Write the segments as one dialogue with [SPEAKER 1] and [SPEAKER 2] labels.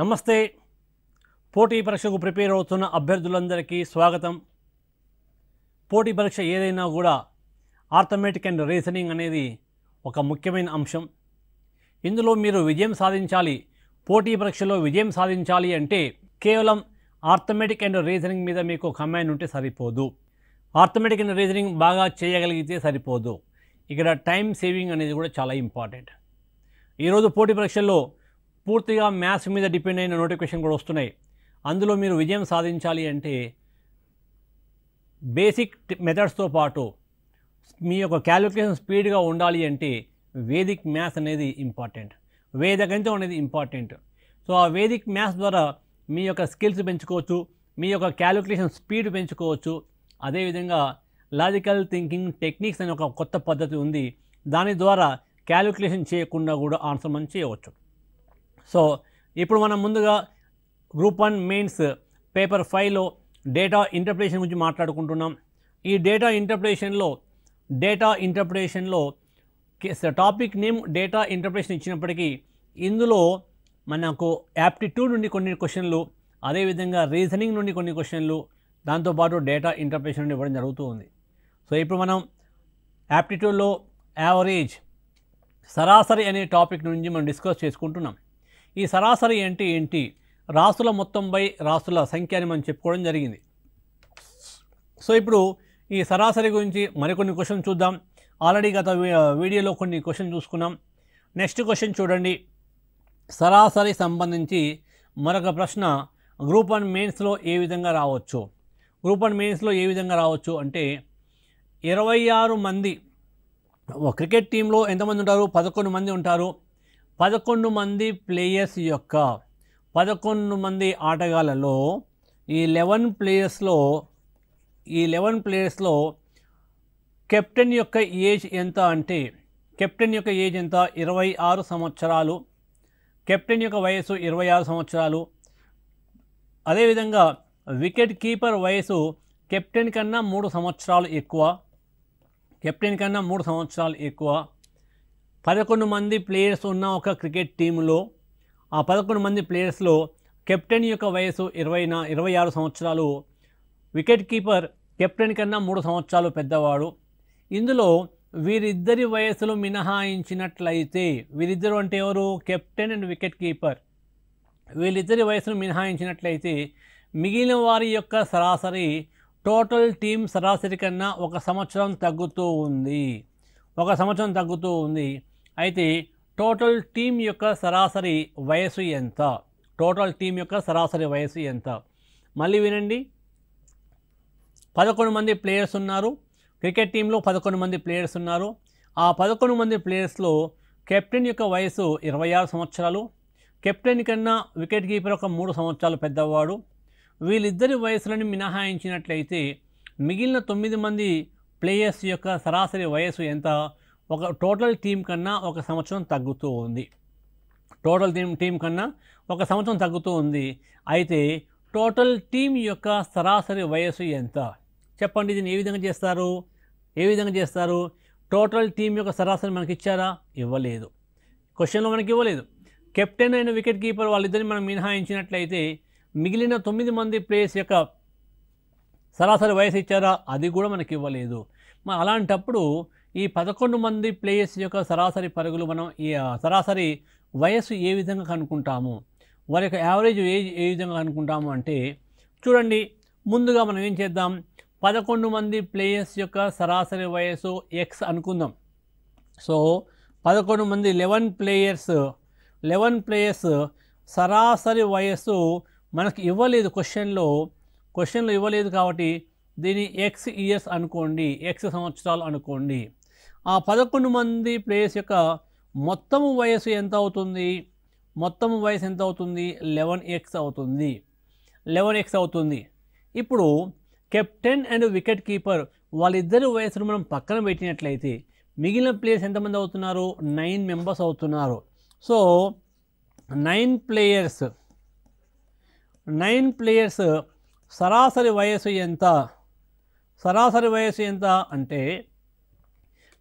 [SPEAKER 1] నమస్తే పోటీ పరీక్షకు ప్రిపేర్ అవుతున్న అభ్యర్థులందరికీ స్వాగతం పోటీ పరీక్ష ఏదైనా కూడా ఆర్థమెటిక్ అండ్ రీజనింగ్ అనేది ఒక ముఖ్యమైన అంశం ఇందులో మీరు విజయం సాధించాలి పోటీ పరీక్షలో విజయం సాధించాలి అంటే కేవలం ఆర్థమెటిక్ అండ్ రీజనింగ్ మీద మీకు కమాండ్ ఉంటే సరిపోదు ఆర్థమెటిక్ అండ్ రీజనింగ్ బాగా చేయగలిగితే సరిపోదు ఇక్కడ టైం సేవింగ్ అనేది కూడా చాలా ఇంపార్టెంట్ ఈరోజు పోటీ పరీక్షల్లో పూర్తిగా మ్యాథ్స్ మీద డిపెండ్ అయిన నోటిఫికేషన్ కూడా వస్తున్నాయి అందులో మీరు విజయం సాధించాలి అంటే బేసిక్ మెథడ్స్తో పాటు మీ యొక్క క్యాలిక్యులేషన్ స్పీడ్గా ఉండాలి అంటే వేదిక్ మ్యాథ్స్ అనేది ఇంపార్టెంట్ వేద గణితం అనేది ఇంపార్టెంట్ సో ఆ వేదిక్ మ్యాథ్స్ ద్వారా మీ యొక్క స్కిల్స్ పెంచుకోవచ్చు మీ యొక్క క్యాలిక్యులేషన్ స్పీడ్ పెంచుకోవచ్చు అదేవిధంగా లాజికల్ థింకింగ్ టెక్నిక్స్ అనే ఒక కొత్త పద్ధతి ఉంది దాని ద్వారా క్యాలిక్యులేషన్ చేయకుండా కూడా ఆన్సర్ మనం చేయవచ్చు సో ఇప్పుడు మనం ముందుగా గ్రూప్ వన్ మెయిన్స్ పేపర్ ఫైవ్లో డేటా ఇంటర్ప్రిటేషన్ గురించి మాట్లాడుకుంటున్నాం ఈ డేటా ఇంటర్ప్రిటేషన్లో డేటా ఇంటర్ప్రిటేషన్లో టాపిక్ నేమ్ డేటా ఇంటర్ప్రిటేషన్ ఇచ్చినప్పటికీ ఇందులో మనకు యాప్టిట్యూడ్ నుండి కొన్ని క్వశ్చన్లు అదేవిధంగా రీజనింగ్ నుండి కొన్ని క్వశ్చన్లు దాంతోపాటు డేటా ఇంటర్ప్రిటేషన్ నుండి ఇవ్వడం జరుగుతూ ఉంది సో ఇప్పుడు మనం యాప్టిట్యూడ్లో యావరేజ్ సరాసరి అనే టాపిక్ నుంచి మనం డిస్కస్ చేసుకుంటున్నాం ఈ సరాసరి అంటే ఏంటి రాసుల మొత్తంపై రాసుల సంఖ్య అని మనం చెప్పుకోవడం జరిగింది సో ఇప్పుడు ఈ సరాసరి గురించి మరికొన్ని క్వశ్చన్ చూద్దాం ఆల్రెడీ గత వీడియోలో కొన్ని క్వశ్చన్ చూసుకున్నాం నెక్స్ట్ క్వశ్చన్ చూడండి సరాసరి సంబంధించి మరొక ప్రశ్న గ్రూప్ వన్ మెయిన్స్లో ఏ విధంగా రావచ్చు గ్రూప్ వన్ మెయిన్స్లో ఏ విధంగా రావచ్చు అంటే ఇరవై ఆరు మంది క్రికెట్ టీంలో ఎంతమంది ఉంటారు పదకొండు మంది ఉంటారు పదకొండు మంది ప్లేయర్స్ యొక్క పదకొండు మంది ఆటగాళ్ళలో ఈ లెవెన్ ప్లేయర్స్లో ఈ లెవెన్ ప్లేయర్స్లో కెప్టెన్ యొక్క ఏజ్ ఎంత అంటే కెప్టెన్ యొక్క ఏజ్ ఎంత ఇరవై ఆరు సంవత్సరాలు కెప్టెన్ యొక్క వయసు ఇరవై ఆరు సంవత్సరాలు అదేవిధంగా వికెట్ కీపర్ వయసు కెప్టెన్ కన్నా మూడు సంవత్సరాలు ఎక్కువ కెప్టెన్ కన్నా మూడు సంవత్సరాలు ఎక్కువ పదకొండు మంది ప్లేయర్స్ ఉన్న ఒక క్రికెట్ టీంలో ఆ పదకొండు మంది ప్లేయర్స్లో కెప్టెన్ యొక్క వయసు ఇరవై నా ఇరవై ఆరు సంవత్సరాలు వికెట్ కీపర్ కెప్టెన్ కన్నా మూడు సంవత్సరాలు పెద్దవాడు ఇందులో వీరిద్దరి వయసులు మినహాయించినట్లయితే వీరిద్దరు అంటే ఎవరు కెప్టెన్ అండ్ వికెట్ కీపర్ వీరిద్దరి వయసును మినహాయించినట్లయితే మిగిలిన వారి యొక్క సరాసరి టోటల్ టీం సరాసరి కన్నా ఒక సంవత్సరం తగ్గుతూ ఉంది ఒక సంవత్సరం తగ్గుతూ ఉంది అయితే టోటల్ టీం యొక్క సరాసరి వయసు ఎంత టోటల్ టీం యొక్క సరాసరి వయసు ఎంత మళ్ళీ వినండి పదకొండు మంది ప్లేయర్స్ ఉన్నారు క్రికెట్ టీంలో పదకొండు మంది ప్లేయర్స్ ఉన్నారు ఆ పదకొండు మంది ప్లేయర్స్లో కెప్టెన్ యొక్క వయసు ఇరవై ఆరు సంవత్సరాలు కెప్టెన్ కన్నా వికెట్ కీపర్ ఒక మూడు సంవత్సరాలు పెద్దవాడు వీళ్ళిద్దరి వయసులను మినహాయించినట్లయితే మిగిలిన తొమ్మిది మంది ప్లేయర్స్ యొక్క సరాసరి వయసు ఎంత ఒక టోటల్ థీమ్ కన్నా ఒక సంవత్సరం తగ్గుతూ ఉంది టోటల్ థీమ్ టీం కన్నా ఒక సంవత్సరం తగ్గుతూ ఉంది అయితే టోటల్ టీం యొక్క సరాసరి వయసు ఎంత చెప్పండి దీన్ని ఏ విధంగా చేస్తారు ఏ విధంగా చేస్తారు టోటల్ టీం యొక్క సరాసరి మనకి ఇచ్చారా ఇవ్వలేదు క్వశ్చన్లో మనకి ఇవ్వలేదు కెప్టెన్ అయిన వికెట్ కీపర్ వాళ్ళిద్దరిని మనం మినహాయించినట్లయితే మిగిలిన తొమ్మిది మంది ప్లేయర్స్ యొక్క సరాసరి వయసు ఇచ్చారా అది కూడా మనకి ఇవ్వలేదు మరి అలాంటప్పుడు ఈ పదకొండు మంది ప్లేయర్స్ యొక్క సరాసరి పరుగులు మనం ఈ సరాసరి వయస్సు ఏ విధంగా కనుక్కుంటాము వారి యొక్క యావరేజ్ ఏజ్ ఏ విధంగా కనుక్కుంటాము అంటే చూడండి ముందుగా మనం ఏం చేద్దాం పదకొండు మంది ప్లేయర్స్ యొక్క సరాసరి వయస్సు ఎక్స్ అనుకుందాం సో పదకొండు మంది లెవెన్ ప్లేయర్స్ లెవెన్ ప్లేయర్స్ సరాసరి వయస్సు మనకి ఇవ్వలేదు క్వశ్చన్లో క్వశ్చన్లో ఇవ్వలేదు కాబట్టి దీని ఎక్స్ ఇయర్స్ అనుకోండి ఎక్స్ సంవత్సరాలు అనుకోండి ఆ పదకొండు మంది ప్లేయర్స్ యొక్క మొత్తము వయసు ఎంత అవుతుంది మొత్తము వయసు ఎంత అవుతుంది లెవెన్ ఎక్స్ అవుతుంది లెవెన్ ఎక్స్ అవుతుంది ఇప్పుడు కెప్టెన్ అండ్ వికెట్ కీపర్ వాళ్ళిద్దరి వయసును మనం పక్కన పెట్టినట్లయితే మిగిలిన ప్లేయర్స్ ఎంతమంది అవుతున్నారు నైన్ మెంబర్స్ అవుతున్నారు so nine players nine players సరాసరి వయసు ఎంత సరాసరి వయసు ఎంత అంటే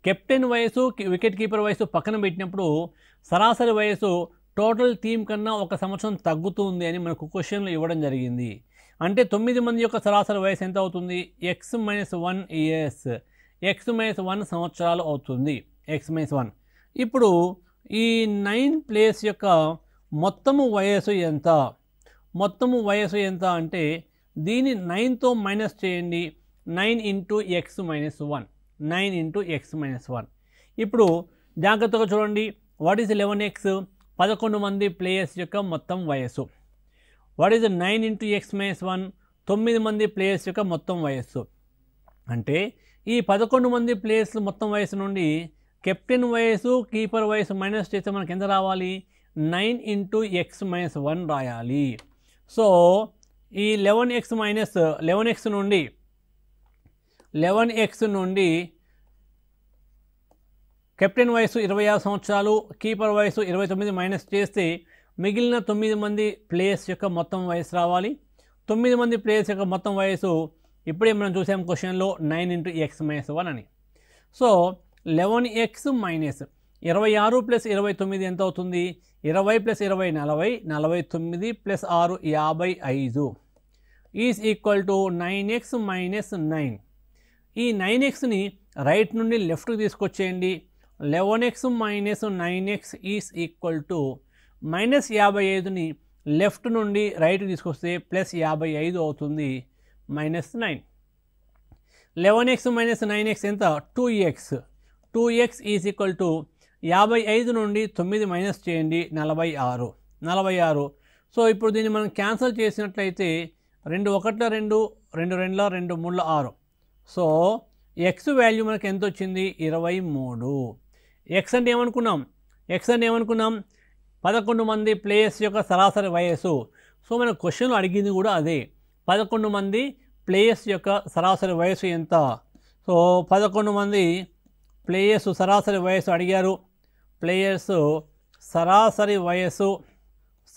[SPEAKER 1] కెప్టెన్ వయసు వికెట్ కీపర్ వయసు పక్కన పెట్టినప్పుడు సరాసరి వయసు టోటల్ టీం కన్నా ఒక సంవత్సరం తగ్గుతుంది అని మనకు క్వశ్చన్లు ఇవ్వడం జరిగింది అంటే తొమ్మిది మంది యొక్క సరాసరి వయసు ఎంత అవుతుంది x minus one years x minus one సంవత్సరాలు అవుతుంది ఎక్స్ మైనస్ వన్ ఇప్పుడు ఈ నైన్ ప్లేస్ యొక్క మొత్తము వయసు ఎంత మొత్తము వయసు ఎంత అంటే దీన్ని నైన్తో మైనస్ చేయండి nine into x minus one nine into x minus one ఇప్పుడు జాగ్రత్తగా చూడండి వాట్ ఈజ్ లెవెన్ ఎక్స్ పదకొండు మంది ప్లేయర్స్ యొక్క మొత్తం వయస్సు what is nine into x minus one తొమ్మిది మంది ప్లేయర్స్ యొక్క మొత్తం వయస్సు అంటే ఈ పదకొండు మంది ప్లేయర్స్ మొత్తం వయసు నుండి కెప్టెన్ వయసు కీపర్ వయసు మైనస్ చేస్తే మనకు ఎంత రావాలి nine into x minus one రాయాలి సో ఈ eleven x minus eleven x నుండి లెవెన్ ఎక్స్ నుండి కెప్టెన్ వయసు ఇరవై ఆరు సంవత్సరాలు కీపర్ వయసు ఇరవై తొమ్మిది మైనస్ చేస్తే మిగిలిన తొమ్మిది మంది ప్లేయర్స్ యొక్క మొత్తం వయసు రావాలి తొమ్మిది మంది ప్లేయర్స్ యొక్క మొత్తం వయసు ఇప్పుడే మనం చూసాం క్వశ్చన్లో nine into x minus one అని సో లెవెన్ ఎక్స్ మైనస్ ఇరవై ఆరు ప్లస్ ఇరవై తొమ్మిది ఎంత అవుతుంది ఇరవై ప్లస్ ఇరవై నలభై నలభై తొమ్మిది ప్లస్ ఆరు యాభై ఐదు is equal to nine x minus nine ఈ నైన్ ఎక్స్ని రైట్ నుండి లెఫ్ట్కి తీసుకొచ్చేయండి eleven x minus nine x is equal to minus యాభై ఐదుని లెఫ్ట్ నుండి రైట్కి తీసుకొస్తే ప్లస్ యాభై ఐదు అవుతుంది minus nine eleven x minus nine x ఎంత two x two x is equal to యాభై ఐదు నుండి తొమ్మిది మైనస్ చేయండి నలభై ఆరు నలభై ఆరు సో ఇప్పుడు దీన్ని మనం క్యాన్సిల్ చేసినట్లయితే రెండు ఒకట్ల రెండు రెండు రెండుల రెండు మూడుల ఆరు సో ఎక్స్ వాల్యూ మనకు ఎంత వచ్చింది ఇరవై మూడు ఎక్స్ అంటే ఏమనుకున్నాం ఎక్స్ అంటే ఏమనుకున్నాం పదకొండు మంది ప్లేయర్స్ యొక్క సరాసరి వయస్సు సో మన క్వశ్చన్ అడిగింది కూడా అదే పదకొండు మంది ప్లేయర్స్ యొక్క సరాసరి వయసు ఎంత సో పదకొండు మంది ప్లేయర్స్ సరాసరి వయసు అడిగారు ప్లేయర్స్ సరాసరి వయసు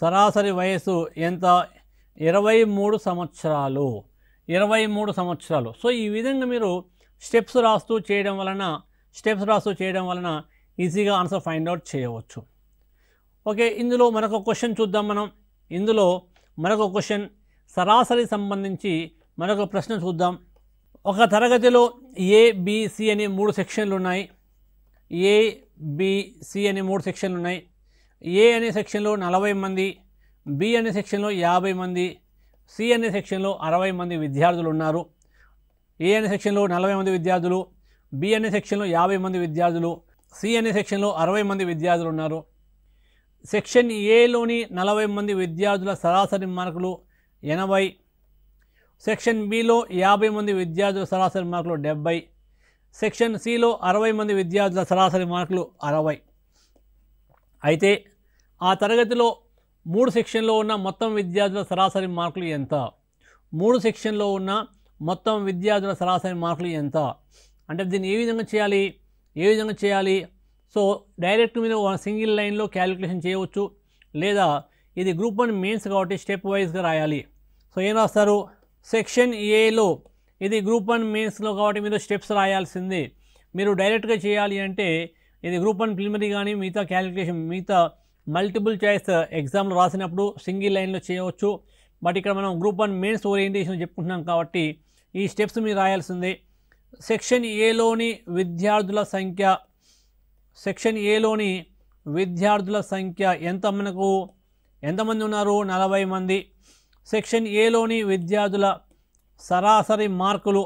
[SPEAKER 1] సరాసరి వయసు ఎంత ఇరవై మూడు సంవత్సరాలు ఇరవై మూడు సంవత్సరాలు సో ఈ విధంగా మీరు స్టెప్స్ రాస్తూ చేయడం వలన స్టెప్స్ రాస్తూ చేయడం వలన ఈజీగా ఆన్సర్ ఫైండ్ అవుట్ చేయవచ్చు ఓకే ఇందులో మరొక క్వశ్చన్ చూద్దాం మనం ఇందులో మరొక క్వశ్చన్ సరాసరి సంబంధించి మరొక ప్రశ్న చూద్దాం ఒక తరగతిలో ఏబిసి అనే మూడు సెక్షన్లు ఉన్నాయి ఏబిసి అనే మూడు సెక్షన్లు ఉన్నాయి ఏ అనే సెక్షన్లో నలభై మంది బి అనే సెక్షన్లో యాభై మంది సిఎన్ఏ సెక్షన్లో అరవై మంది విద్యార్థులు ఉన్నారు ఏ సెక్షన్లో నలభై మంది విద్యార్థులు బిఎన్ఏ సెక్షన్లో యాభై మంది విద్యార్థులు సిఎన్ఏ సెక్షన్లో అరవై మంది విద్యార్థులు ఉన్నారు సెక్షన్ ఏలోని నలభై మంది విద్యార్థుల సరాసరి మార్కులు ఎనభై సెక్షన్ బిలో యాభై మంది విద్యార్థుల సరాసరి మార్కులు డెబ్బై సెక్షన్ సిలో అరవై మంది విద్యార్థుల సరాసరి మార్కులు అరవై అయితే ఆ తరగతిలో మూడు సెక్షన్లో ఉన్న మొత్తం విద్యార్థుల సరాసరి మార్కులు ఎంత మూడు సెక్షన్లో ఉన్న మొత్తం విద్యార్థుల సరాసరి మార్కులు ఎంత అంటే దీన్ని ఏ విధంగా చేయాలి ఏ విధంగా చేయాలి సో డైరెక్ట్ మీరు సింగిల్ లైన్లో క్యాలిక్యులేషన్ చేయవచ్చు లేదా ఇది గ్రూప్ వన్ మెయిన్స్ కాబట్టి స్టెప్ వైజ్గా రాయాలి సో ఏం రాస్తారు సెక్షన్ ఏలో ఇది గ్రూప్ వన్ మెయిన్స్లో కాబట్టి మీరు స్టెప్స్ రాయాల్సిందే మీరు డైరెక్ట్గా చేయాలి అంటే ఇది గ్రూప్ వన్ ప్రిలిమరీ కానీ మిగతా క్యాలిక్యులేషన్ మిగతా మల్టిపుల్ చాయిస్ ఎగ్జామ్లు రాసినప్పుడు సింగిల్ లైన్లో చేయవచ్చు బట్ ఇక్కడ మనం గ్రూప్ వన్ మెయిన్స్ ఓరియంటేషన్ చెప్పుకుంటున్నాం కాబట్టి ఈ స్టెప్స్ మీరు రాయాల్సిందే సెక్షన్ ఏలోని విద్యార్థుల సంఖ్య సెక్షన్ ఏలోని విద్యార్థుల సంఖ్య ఎంత మనకు ఎంతమంది ఉన్నారు నలభై మంది సెక్షన్ ఏలోని విద్యార్థుల సరాసరి మార్కులు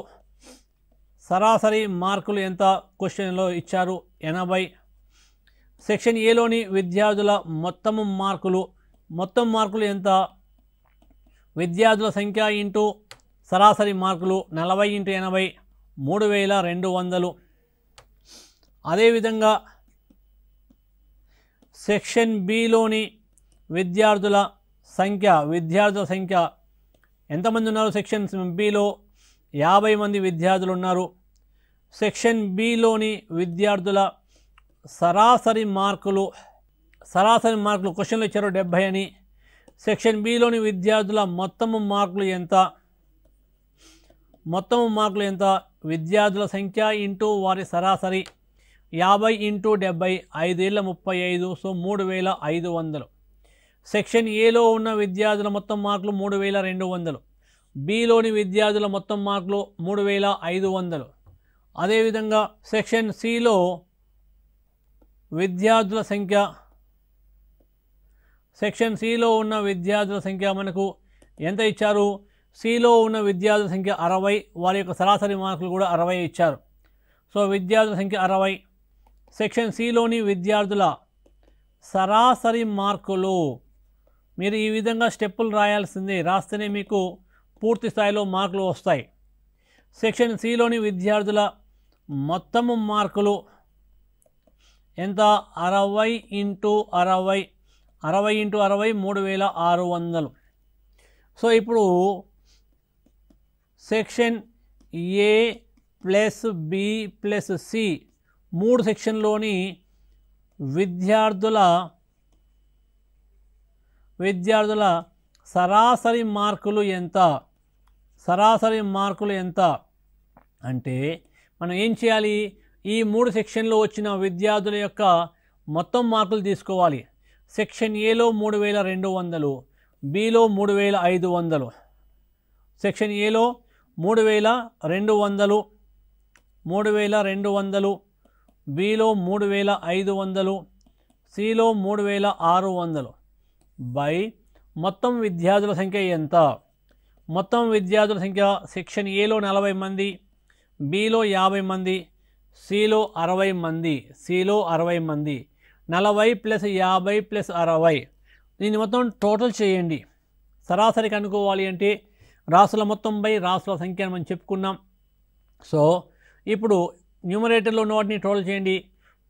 [SPEAKER 1] సరాసరి మార్కులు ఎంత క్వశ్చన్లో ఇచ్చారు ఎనభై సెక్షన్ ఏలోని విద్యార్థుల మొత్తము మార్కులు మొత్తం మార్కులు ఎంత విద్యార్థుల సంఖ్య ఇంటూ సరాసరి మార్కులు నలభై ఇంటూ ఎనభై మూడు వేల రెండు వందలు అదేవిధంగా సెక్షన్ బిలోని విద్యార్థుల సంఖ్య విద్యార్థుల సంఖ్య ఎంతమంది ఉన్నారు సెక్షన్ బిలో యాభై మంది విద్యార్థులు ఉన్నారు సెక్షన్ బిలోని విద్యార్థుల సరాసరి మార్కులు సరాసరి మార్కులు క్వశ్చన్లు ఇచ్చారు డెబ్భై అని సెక్షన్ బిలోని విద్యార్థుల మొత్తము మార్కులు ఎంత మొత్తము మార్కులు ఎంత విద్యార్థుల సంఖ్య ఇంటూ వారి సరాసరి యాభై ఇంటూ డెబ్బై ఐదేళ్ళ ముప్పై ఐదు సో మూడు వేల ఐదు వందలు సెక్షన్ ఏలో ఉన్న విద్యార్థుల మొత్తం మార్కులు మూడు వేల రెండు వందలు బిలోని విద్యార్థుల మొత్తం మార్కులు మూడు వేల ఐదు వందలు అదేవిధంగా సెక్షన్ సిలో విద్యార్థుల సంఖ్య సెక్షన్ సిలో ఉన్న విద్యార్థుల సంఖ్య మనకు ఎంత ఇచ్చారు సిలో ఉన్న విద్యార్థుల సంఖ్య అరవై వారి యొక్క సరాసరి మార్కులు కూడా అరవై ఇచ్చారు సో విద్యార్థుల సంఖ్య అరవై సెక్షన్ సిలోని విద్యార్థుల సరాసరి మార్కులు మీరు ఈ విధంగా స్టెప్పులు రాయాల్సింది రాస్తేనే మీకు పూర్తి స్థాయిలో మార్కులు వస్తాయి సెక్షన్ సిలోని విద్యార్థుల మొత్తము మార్కులు ఎంత అరవై ఇంటూ అరవై అరవై ఇంటూ అరవై మూడు వేల ఆరు వందలు సో ఇప్పుడు section A plus B plus C మూడు సెక్షన్లోని విద్యార్థుల విద్యార్థుల సరాసరి మార్కులు ఎంత సరాసరి మార్కులు ఎంత అంటే మనం ఏం చేయాలి ఈ మూడు సెక్షన్లో వచ్చిన విద్యార్థుల యొక్క మొత్తం మార్కులు తీసుకోవాలి సెక్షన్ ఏలో మూడు వేల రెండు వందలు బిలో మూడు వేల ఐదు వందలు సెక్షన్ ఏలో మూడు వేల రెండు వందలు మూడు వేల రెండు వందలు బిలో మూడు వేల ఐదు వందలు సిలో మూడు వేల ఆరు వందలు బై మొత్తం విద్యార్థుల సంఖ్య ఎంత మొత్తం విద్యార్థుల సంఖ్య సెక్షన్ ఏలో నలభై మంది బిలో యాభై మంది సిలో అరవై మంది సిలో అరవై మంది నలభై ప్లస్ యాభై ప్లస్ అరవై దీన్ని మొత్తం టోటల్ చేయండి సరాసరి కనుక్కోవాలి అంటే రాసుల మొత్తంపై రాసుల సంఖ్య మనం చెప్పుకున్నాం సో ఇప్పుడు న్యూమరేటర్లో ఉన్న వాటిని టోటల్ చేయండి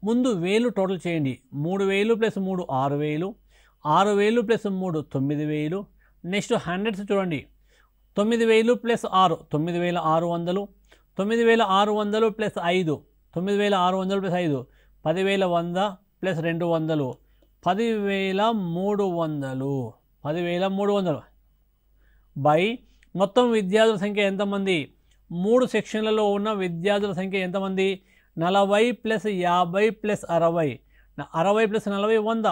[SPEAKER 1] ముందు వేలు టోటల్ చేయండి మూడు వేలు ప్లస్ మూడు ఆరు వేలు ఆరు వేలు ప్లస్ మూడు తొమ్మిది వేలు నెక్స్ట్ హండ్రెడ్స్ చూడండి తొమ్మిది వేలు ప్లస్ ఆరు తొమ్మిది వేల ఆరు వందలు తొమ్మిది వేల ఆరు వందలు ప్లస్ ఐదు తొమ్మిది వేల ఆరు వందలు ప్లస్ ఐదు పదివేల వంద ప్లస్ రెండు వందలు పదివేల మూడు వందలు పదివేల మూడు వందలు బై మొత్తం విద్యార్థుల సంఖ్య ఎంతమంది మూడు సెక్షన్లలో ఉన్న విద్యార్థుల సంఖ్య ఎంతమంది నలభై ప్లస్ యాభై ప్లస్ అరవై అరవై ప్లస్ నలభై వంద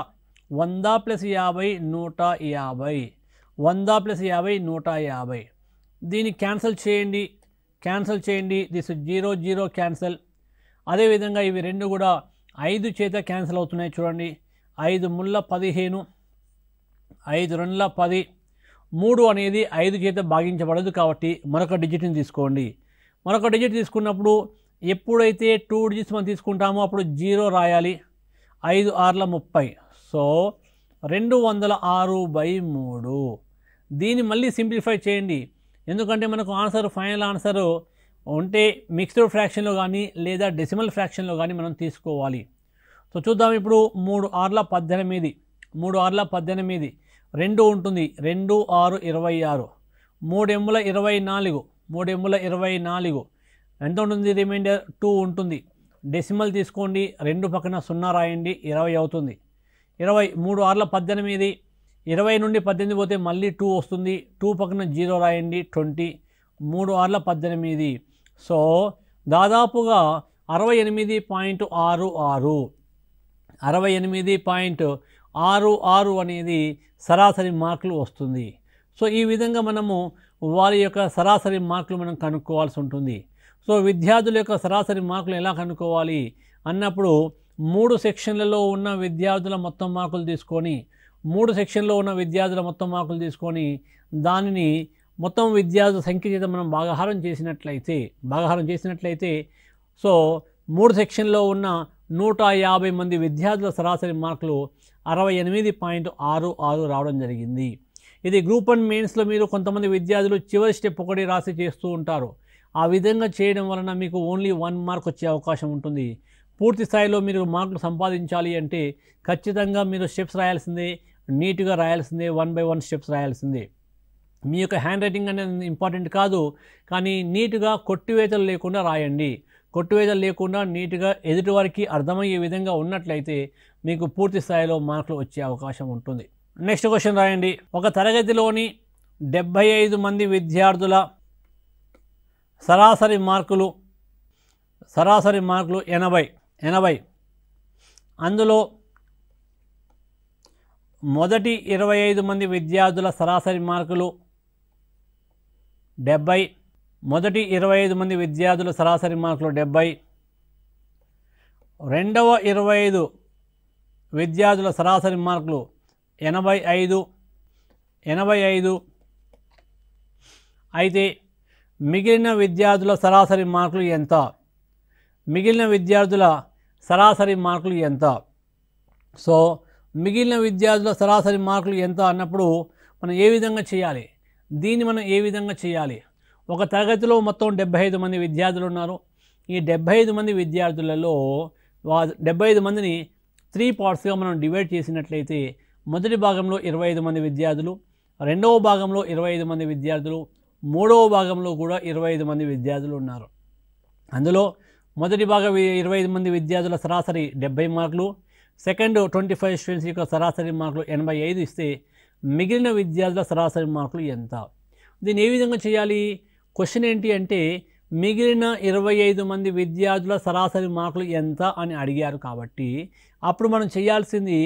[SPEAKER 1] వంద ప్లస్ యాభై నూట యాభై వంద ప్లస్ యాభై నూట యాభై దీన్ని క్యాన్సిల్ చేయండి క్యాన్సిల్ చేయండి దిస్ జీరో జీరో క్యాన్సిల్ అదేవిధంగా ఇవి రెండు కూడా ఐదు చేత క్యాన్సిల్ అవుతున్నాయి చూడండి ఐదు ముళ్ళ పదిహేను ఐదు రెండుల పది మూడు అనేది ఐదు చేత భాగించబడదు కాబట్టి మరొక డిజిట్ని తీసుకోండి మరొక డిజిట్ తీసుకున్నప్పుడు ఎప్పుడైతే టూ డిజిట్స్ మనం తీసుకుంటామో అప్పుడు జీరో రాయాలి ఐదు ఆరుల ముప్పై సో రెండు వందల ఆరు బై మూడు దీన్ని మళ్ళీ సింప్లిఫై చేయండి ఎందుకంటే మనకు ఆన్సర్ ఫైనల్ ఆన్సరు ఉంటే మిక్స్డ్ ఫ్రాక్షన్లో కానీ లేదా డెసిమల్ ఫ్రాక్షన్లో కానీ మనం తీసుకోవాలి సో చూద్దాం ఇప్పుడు మూడు ఆర్ల పద్దెనిమిది మూడు ఆర్ల పద్దెనిమిది రెండు ఉంటుంది రెండు ఆరు ఇరవై ఆరు మూడెమ్ముల ఇరవై నాలుగు మూడెమ్ముల ఇరవై నాలుగు ఎంత ఉంటుంది రిమైండర్ టూ ఉంటుంది డెసిమల్ తీసుకోండి రెండు పక్కన సున్నా రాయండి ఇరవై అవుతుంది ఇరవై మూడు ఆర్ల పద్దెనిమిది ఇరవై నుండి పద్దెనిమిది పోతే మళ్ళీ టూ వస్తుంది టూ పక్కన జీరో రాయండి ట్వంటీ మూడు ఆర్ల పద్దెనిమిది సో దాదాపుగా అరవై ఎనిమిది పాయింట్ ఆరు ఆరు అరవై ఎనిమిది పాయింట్ ఆరు ఆరు అనేది సరాసరి మార్కులు వస్తుంది సో ఈ విధంగా మనము వారి యొక్క సరాసరి మార్కులు మనం కనుక్కోవాల్సి ఉంటుంది సో విద్యార్థుల యొక్క సరాసరి మార్కులు ఎలా కనుక్కోవాలి అన్నప్పుడు మూడు సెక్షన్లలో ఉన్న విద్యార్థుల మొత్తం మార్కులు తీసుకొని మూడు సెక్షన్లో ఉన్న విద్యార్థుల మొత్తం మార్కులు తీసుకొని దానిని మొత్తం విద్యార్థుల సంఖ్య చేత మనం భాగహారం చేసినట్లయితే భాగహారం చేసినట్లయితే సో మూడు సెక్షన్లో ఉన్న నూట యాభై మంది విద్యార్థుల సరాసరి మార్కులు అరవై ఎనిమిది పాయింట్ ఆరు ఆరు రావడం జరిగింది ఇది గ్రూప్ వన్ మెయిన్స్లో మీరు కొంతమంది విద్యార్థులు చివరి స్టెప్ ఒకటి రాసి చేస్తూ ఉంటారు ఆ విధంగా చేయడం వలన మీకు ఓన్లీ వన్ మార్క్ వచ్చే అవకాశం ఉంటుంది పూర్తి స్థాయిలో మీరు మార్కులు సంపాదించాలి అంటే ఖచ్చితంగా మీరు స్టెప్స్ రాయాల్సిందే నీట్గా రాయాల్సిందే వన్ బై వన్ స్టెప్స్ రాయాల్సిందే మీ యొక్క హ్యాండ్ రైటింగ్ అనేది ఇంపార్టెంట్ కాదు కానీ నీట్గా కొట్టివేతలు లేకుండా రాయండి కొట్టువేదలు లేకుండా నీట్గా ఎదుటివారికి అర్థమయ్యే విధంగా ఉన్నట్లయితే మీకు పూర్తి స్థాయిలో మార్కులు వచ్చే అవకాశం ఉంటుంది నెక్స్ట్ క్వశ్చన్ రాయండి ఒక తరగతిలోని డెబ్భై ఐదు మంది విద్యార్థుల సరాసరి మార్కులు సరాసరి మార్కులు ఎనభై ఎనభై అందులో మొదటి ఇరవై ఐదు మంది విద్యార్థుల సరాసరి మార్కులు డెబ్బై మొదటి ఇరవై ఐదు మంది విద్యార్థుల సరాసరి మార్కులు డెబ్బై రెండవ ఇరవై ఐదు విద్యార్థుల సరాసరి మార్కులు ఎనభై ఐదు ఎనభై ఐదు అయితే మిగిలిన విద్యార్థుల సరాసరి మార్కులు ఎంత మిగిలిన విద్యార్థుల సరాసరి మార్కులు ఎంత సో మిగిలిన విద్యార్థుల సరాసరి మార్కులు ఎంత అన్నప్పుడు మనం ఏ విధంగా చేయాలి దీన్ని మనం ఏ విధంగా చేయాలి ఒక తరగతిలో మొత్తం డెబ్బై ఐదు మంది విద్యార్థులు ఉన్నారు ఈ డెబ్బై ఐదు మంది విద్యార్థులలో డెబ్బై ఐదు మందిని త్రీ పార్ట్స్గా మనం డివైడ్ చేసినట్లయితే మొదటి భాగంలో ఇరవై ఐదు మంది విద్యార్థులు రెండవ భాగంలో ఇరవై ఐదు మంది విద్యార్థులు మూడవ భాగంలో కూడా ఇరవై ఐదు మంది విద్యార్థులు ఉన్నారు అందులో మొదటి భాగం ఇరవై ఐదు మంది విద్యార్థుల సరాసరి డెబ్బై మార్కులు సెకండ్ ట్వంటీ ఫైవ్ స్టూడెంట్స్ యొక్క సరాసరి మార్కులు ఎనభై ఐదు ఇస్తే మిగిలిన విద్యార్థుల సరాసరి మార్కులు ఎంత దీన్ని ఏ విధంగా చేయాలి క్వశ్చన్ ఏంటి అంటే మిగిలిన ఇరవై ఐదు మంది విద్యార్థుల సరాసరి మార్కులు ఎంత అని అడిగారు కాబట్టి అప్పుడు మనం చేయాల్సింది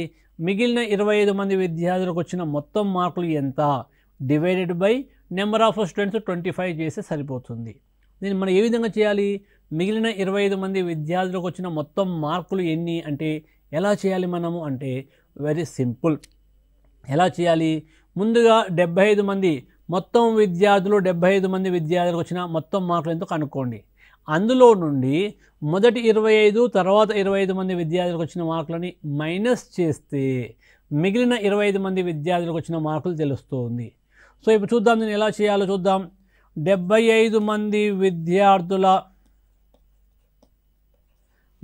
[SPEAKER 1] మిగిలిన ఇరవై ఐదు మంది విద్యార్థులకు వచ్చిన మొత్తం మార్కులు ఎంత divided by number of students twenty five చేస్తే సరిపోతుంది దీన్ని మనం ఏ విధంగా చేయాలి మిగిలిన ఇరవై ఐదు మంది విద్యార్థులకు వచ్చిన మొత్తం మార్కులు ఎన్ని అంటే ఎలా చేయాలి మనము అంటే వెరీ సింపుల్ ఎలా చేయాలి ముందుగా డెబ్బై ఐదు మంది మొత్తం విద్యార్థులు డెబ్బై ఐదు మంది విద్యార్థులకు వచ్చిన మొత్తం మార్కులు ఎంతో కనుక్కోండి అందులో నుండి మొదటి ఇరవై ఐదు తర్వాత ఇరవై ఐదు మంది విద్యార్థులకు వచ్చిన మార్కులని మైనస్ చేస్తే మిగిలిన ఇరవై ఐదు మంది విద్యార్థులకు వచ్చిన మార్కులు తెలుస్తుంది సో ఇప్పుడు చూద్దాం నేను ఎలా చేయాలో చూద్దాం డెబ్బై ఐదు మంది విద్యార్థుల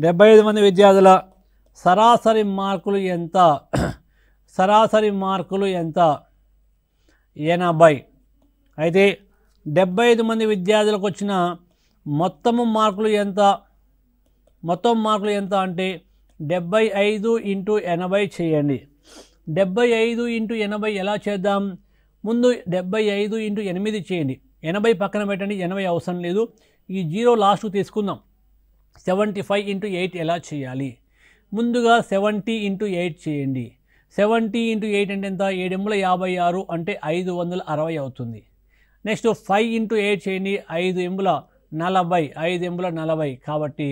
[SPEAKER 1] డెబ్బై ఐదు మంది విద్యార్థుల సరాసరి మార్కులు ఎంత సరాసరి మార్కులు ఎంత ఎనభై అయితే డెబ్బై ఐదు మంది విద్యార్థులకు వచ్చిన మొత్తము మార్కులు ఎంత మొత్తం మార్కులు ఎంత అంటే డెబ్బై ఐదు ఇంటూ ఎనభై చేయండి డెబ్బై ఐదు ఇంటూ ఎనభై ఎలా చేద్దాం ముందు డెబ్బై ఐదు ఇంటూ ఎనిమిది చేయండి ఎనభై పక్కన పెట్టండి ఎనభై అవసరం లేదు ఈ జీరో లాస్ట్కు తీసుకుందాం సెవెంటీ ఫైవ్ ఇంటూ ఎయిట్ ఎలా చేయాలి ముందుగా సెవెంటీ ఇంటూ ఎయిట్ చేయండి సెవెంటీ ఇంటూ ఎయిట్ అంటే ఎంత ఏడెముల యాభై ఆరు అంటే ఐదు వందల అరవై అవుతుంది నెక్స్ట్ ఫైవ్ ఇంటూ ఎయిట్ చేయండి ఐదు ఎమ్ముల నలభై ఐదు ఎమ్ముల నలభై కాబట్టి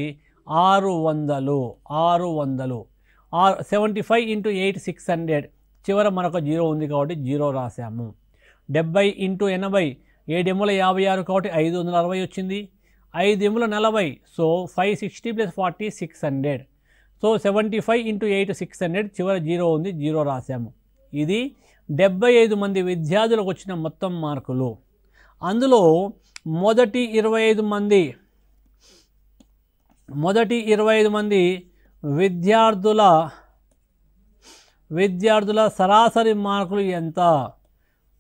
[SPEAKER 1] ఆరు వందలు ఆరు వందలు ఆరు seventy five into eight six hundred చివర మనకు జీరో ఉంది కాబట్టి జీరో రాశాము డెబ్బై ఇంటూ ఎనభై ఎమ్ముల యాభై ఆరు కాబట్టి ఐదు వందల అరవై వచ్చింది ఐదు ఎమ్ముల నలభై so five sixty plus forty six hundred so seventy five into eight six hundred చివరి జీరో ఉంది జీరో రాశాము ఇది డెబ్బై ఐదు మంది విద్యార్థులకు వచ్చిన మొత్తం మార్కులు అందులో మొదటి ఇరవై ఐదు మంది మొదటి ఇరవై ఐదు మంది విద్యార్థుల విద్యార్థుల సరాసరి మార్కులు ఎంత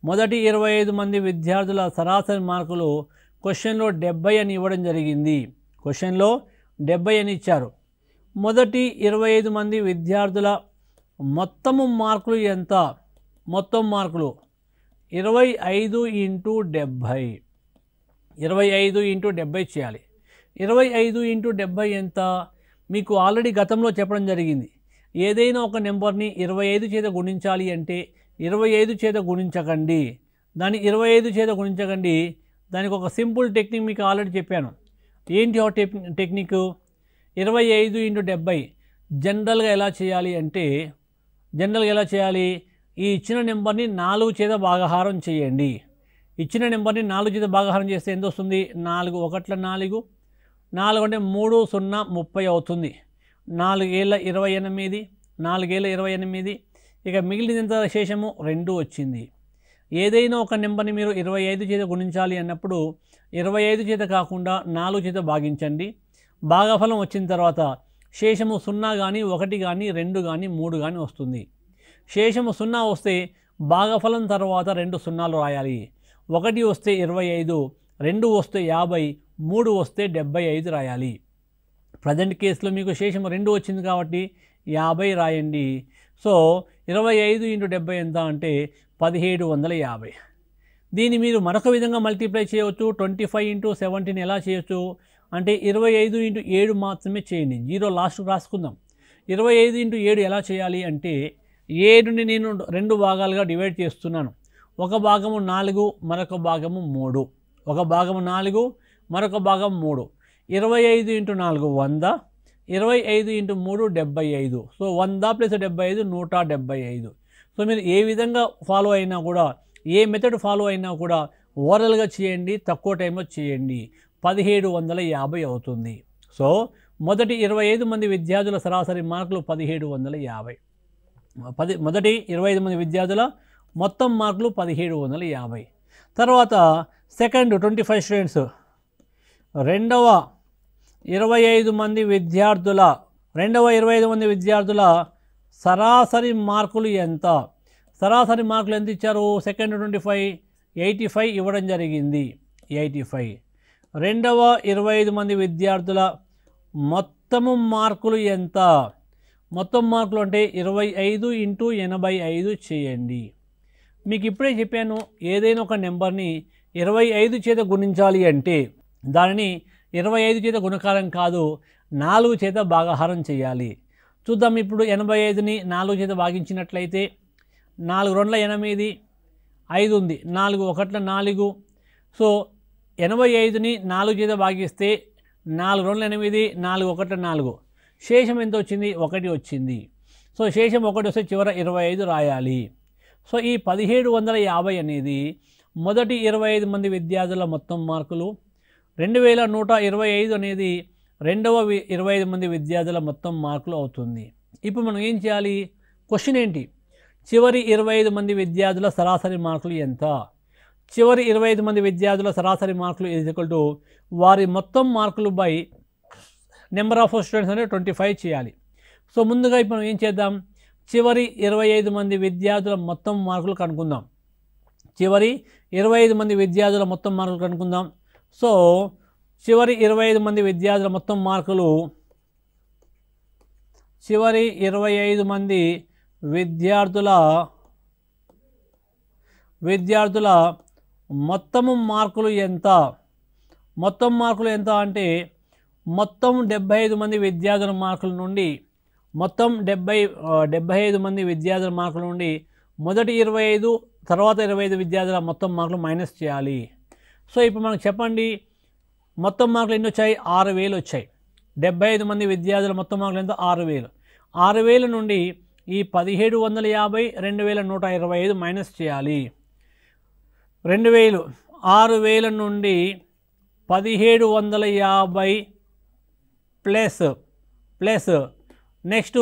[SPEAKER 1] మొదటి ఇరవై ఐదు మంది విద్యార్థుల సరాసరి మార్కులు క్వశ్చన్లో డెబ్బై అని ఇవ్వడం జరిగింది క్వశ్చన్లో డెబ్బై అని ఇచ్చారు మొదటి ఇరవై ఐదు మంది విద్యార్థుల మొత్తము మార్కులు ఎంత మొత్తం మార్కులు ఇరవై ఐదు ఇంటూ డెబ్భై ఇరవై ఐదు ఇంటూ డెబ్భై చేయాలి ఇరవై ఐదు ఇంటూ డెబ్భై ఎంత మీకు ఆల్రెడీ గతంలో చెప్పడం జరిగింది ఏదైనా ఒక నెంబర్ని ఇరవై ఐదు చేత గుణించాలి అంటే ఇరవై ఐదు చేత గుణించకండి దాన్ని ఇరవై ఐదు చేత గుణించకండి దానికి ఒక సింపుల్ టెక్నిక్ మీకు ఆల్రెడీ చెప్పాను ఏంటి ఆ టెక్నిక్ ఇరవై ఐదు ఇంటూ డెబ్బై జనరల్గా ఎలా చేయాలి అంటే జనరల్గా ఎలా చేయాలి ఈ ఇచ్చిన నెంబర్ని నాలుగు చేత భాగహారం చేయండి ఇచ్చిన నెంబర్ని నాలుగు చేత భాగహారం చేస్తే ఎంత వస్తుంది నాలుగు ఒకట్ల నాలుగు నాలుగు అంటే మూడు సున్నా ముప్పై అవుతుంది నాలుగేళ్ళ ఇరవై ఎనిమిది నాలుగేళ్ళ ఇరవై ఎనిమిది ఇక మిగిలినంత శేషము రెండు వచ్చింది ఏదైనా ఒక నెంబర్ని మీరు ఇరవై ఐదు చేత గుణించాలి అన్నప్పుడు ఇరవై ఐదు చేత కాకుండా నాలుగు చేత భాగించండి బాగా ఫలం వచ్చిన తర్వాత శేషము సున్నా కానీ ఒకటి కానీ రెండు కానీ మూడు కానీ వస్తుంది శేషము సున్నా వస్తే బాగా ఫలం తర్వాత రెండు సున్నాలు రాయాలి ఒకటి వస్తే ఇరవై ఐదు రెండు వస్తే యాభై మూడు వస్తే డెబ్బై ఐదు రాయాలి ప్రజెంట్ కేసులో మీకు శేషం రెండు వచ్చింది కాబట్టి యాభై రాయండి సో ఇరవై ఐదు ఇంటూ డెబ్బై ఎంత అంటే పదిహేడు వందల యాభై దీన్ని మీరు మరొక విధంగా మల్టిప్లై చేయవచ్చు ట్వంటీ ఫైవ్ ఇంటూ సెవెంటీన్ ఎలా చేయొచ్చు అంటే ఇరవై ఐదు ఇంటూ ఏడు మాత్రమే చేయండి జీరో లాస్ట్ రాసుకుందాం ఇరవై ఐదు ఇంటూ ఏడు ఎలా చేయాలి అంటే ఏడుని నేను రెండు భాగాలుగా డివైడ్ చేస్తున్నాను ఒక భాగము నాలుగు మరొక భాగము మూడు ఒక భాగము నాలుగు మరొక భాగం మూడు ఇరవై ఐదు ఇంటూ నాలుగు వంద ఇరవై ఐదు ఇంటూ మూడు డెబ్బై ఐదు సో వంద ప్లస్ డెబ్బై ఐదు నూట డెబ్బై ఐదు సో మీరు ఏ విధంగా ఫాలో అయినా కూడా ఏ మెథడ్ ఫాలో అయినా కూడా ఓవరాల్గా చేయండి తక్కువ టైంలో చేయండి పదిహేడు వందల యాభై అవుతుంది సో మొదటి ఇరవై ఐదు మంది విద్యార్థుల సరాసరి మార్కులు పదిహేడు వందల యాభై పది మొదటి ఇరవై ఐదు మంది విద్యార్థుల మొత్తం మార్కులు పదిహేడు వందల యాభై తర్వాత సెకండ్ ట్వంటీ ఫైవ్ స్టూడెంట్స్ రెండవ ఇరవై ఐదు మంది విద్యార్థుల రెండవ ఇరవై ఐదు మంది విద్యార్థుల సరాసరి మార్కులు ఎంత సరాసరి మార్కులు ఎంత ఇచ్చారు second twenty five eighty five ఇవ్వడం జరిగింది ఎయిటీ ఫైవ్ రెండవ ఇరవై ఐదు మంది విద్యార్థుల మొత్తము మార్కులు ఎంత మొత్తం మార్కులు అంటే ఇరవై ఐదు ఇంటూ ఎనభై ఐదు చేయండి మీకు ఇప్పుడే చెప్పాను ఏదైనా ఒక నెంబర్ని ఇరవై ఐదు చేత గుణించాలి అంటే దానిని ఇరవై ఐదు చేత గుణకారం కాదు నాలుగు చేత భాగాహారం చేయాలి చూద్దాం ఇప్పుడు ఎనభై ఐదుని నాలుగు చేత భాగించినట్లయితే నాలుగు రెండుల ఎనిమిది ఐదు ఉంది నాలుగు ఒకట్ల నాలుగు సో ఎనభై ఐదుని నాలుగు చేత భాగిస్తే నాలుగు రెండు ఎనిమిది నాలుగు ఒకటి నాలుగు శేషం ఎంత వచ్చింది ఒకటి వచ్చింది సో శేషం ఒకటి వస్తే చివర ఇరవై ఐదు రాయాలి సో ఈ పదిహేడు వందల యాభై అనేది మొదటి ఇరవై ఐదు మంది విద్యార్థుల మొత్తం మార్కులు రెండు వేల నూట ఇరవై ఐదు అనేది రెండవ ఇరవై ఐదు మంది విద్యార్థుల మొత్తం మార్కులు అవుతుంది ఇప్పుడు మనం ఏం చేయాలి క్వశ్చన్ ఏంటి చివరి ఇరవై ఐదు మంది విద్యార్థుల సరాసరి మార్కులు ఎంత చివరి ఇరవై ఐదు మంది విద్యార్థుల సరాసరి మార్కులు ఈజ్ ఈక్వల్ టు వారి మొత్తం మార్కులు బై నెంబర్ ఆఫ్ స్టూడెంట్స్ అనేది ట్వంటీ ఫైవ్ చేయాలి సో ముందుగా ఇప్పుడు ఏం చేద్దాం చివరి ఇరవై ఐదు మంది విద్యార్థుల మొత్తం మార్కులు కనుక్కుందాం చివరి ఇరవై ఐదు మంది విద్యార్థుల మొత్తం మార్కులు కనుక్కుందాం సో చివరి ఇరవై ఐదు మంది విద్యార్థుల మొత్తం మార్కులు చివరి ఇరవై ఐదు మంది విద్యార్థుల విద్యార్థుల మొత్తము మార్కులు ఎంత మొత్తం మార్కులు ఎంత అంటే మొత్తం డెబ్బై ఐదు మంది విద్యార్థుల మార్కుల నుండి మొత్తం డెబ్బై డెబ్బై ఐదు మంది విద్యార్థుల మార్కుల నుండి మొదటి ఇరవై ఐదు తర్వాత ఇరవై ఐదు విద్యార్థుల మొత్తం మార్కులు మైనస్ చేయాలి సో ఇప్పుడు మనకు చెప్పండి మొత్తం మార్కులు ఎన్ని వచ్చాయి ఆరు వేలు వచ్చాయి డెబ్బై ఐదు మంది విద్యార్థుల మొత్తం మార్కులు ఎంత ఆరు వేలు ఆరు వేల నుండి ఈ పదిహేడు వందల యాభై రెండు వేల నూట ఇరవై ఐదు మైనస్ చేయాలి రెండు వేలు ఆరు వేల నుండి పదిహేడు వందల యాభై ప్లస్ ప్లస్ నెక్స్ట్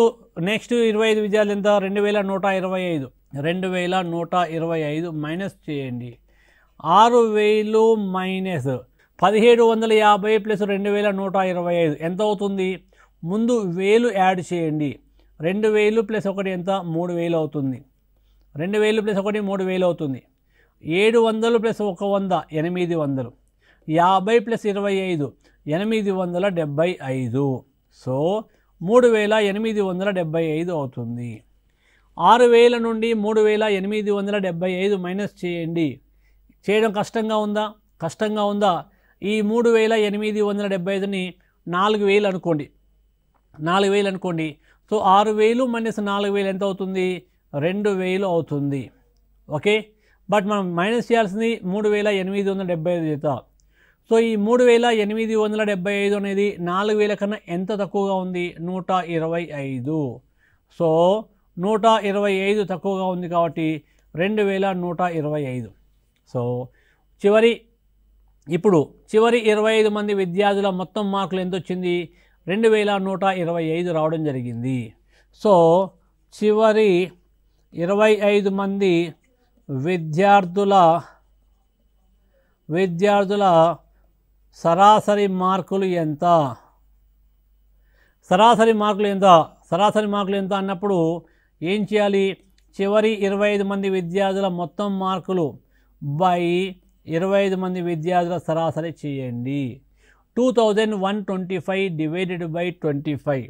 [SPEAKER 1] నెక్స్ట్ ఇరవై ఐదు విజయాలు ఎంత రెండు వేల నూట ఇరవై ఐదు రెండు వేల నూట ఇరవై ఐదు మైనస్ చేయండి ఆరు వేలు మైనస్ పదిహేడు వందల యాభై ప్లస్ రెండు వేల నూట ఇరవై ఐదు ఎంత అవుతుంది ముందు వేలు యాడ్ చేయండి రెండు వేలు ప్లస్ ఒకటి ఎంత మూడు వేలు అవుతుంది రెండు వేలు ప్లస్ ఒకటి మూడు వేలు అవుతుంది ఏడు వందలు ప్లస్ ఒక వంద ఎనిమిది వందలు యాభై ప్లస్ ఇరవై ఐదు ఎనిమిది వందల డెబ్భై ఐదు సో మూడు వేల ఎనిమిది వందల డెబ్భై ఐదు అవుతుంది ఆరు వేల నుండి మూడు వేల ఎనిమిది వందల డెబ్భై ఐదు మైనస్ చేయండి చేయడం కష్టంగా ఉందా కష్టంగా ఉందా ఈ మూడు వేల ఎనిమిది వందల డెబ్బై ఐదుని నాలుగు వేలు అనుకోండి నాలుగు వేలు అనుకోండి సో ఆరు వేలు మైనస్ నాలుగు వేలు ఎంత అవుతుంది రెండు వేలు అవుతుంది ఓకే బట్ మనం మైనస్ చేయాల్సింది మూడు వేల ఎనిమిది వందల డెబ్బై ఐదు చేత సో ఈ మూడు వేల ఎనిమిది వందల డెబ్బై ఐదు అనేది నాలుగు వేల కన్నా ఎంత తక్కువగా ఉంది నూట ఇరవై ఐదు సో నూట ఇరవై ఐదు తక్కువగా ఉంది కాబట్టి రెండు వేల నూట ఇరవై ఐదు సో చివరి ఇప్పుడు చివరి ఇరవై ఐదు మంది విద్యార్థుల మొత్తం మార్కులు ఎంత వచ్చింది రెండు వేల నూట ఇరవై ఐదు రావడం జరిగింది సో చివరి ఇరవై ఐదు మంది విద్యార్థుల విద్యార్థుల సరాసరి మార్కులు ఎంత సరాసరి మార్కులు ఎంత సరాసరి మార్కులు ఎంత అన్నప్పుడు ఏం చేయాలి చివరి ఇరవై ఐదు మంది విద్యార్థుల మొత్తం మార్కులు బై ఇరవై ఐదు మంది విద్యార్థుల సరాసరి చేయండి two thousand one twenty five divided by twenty five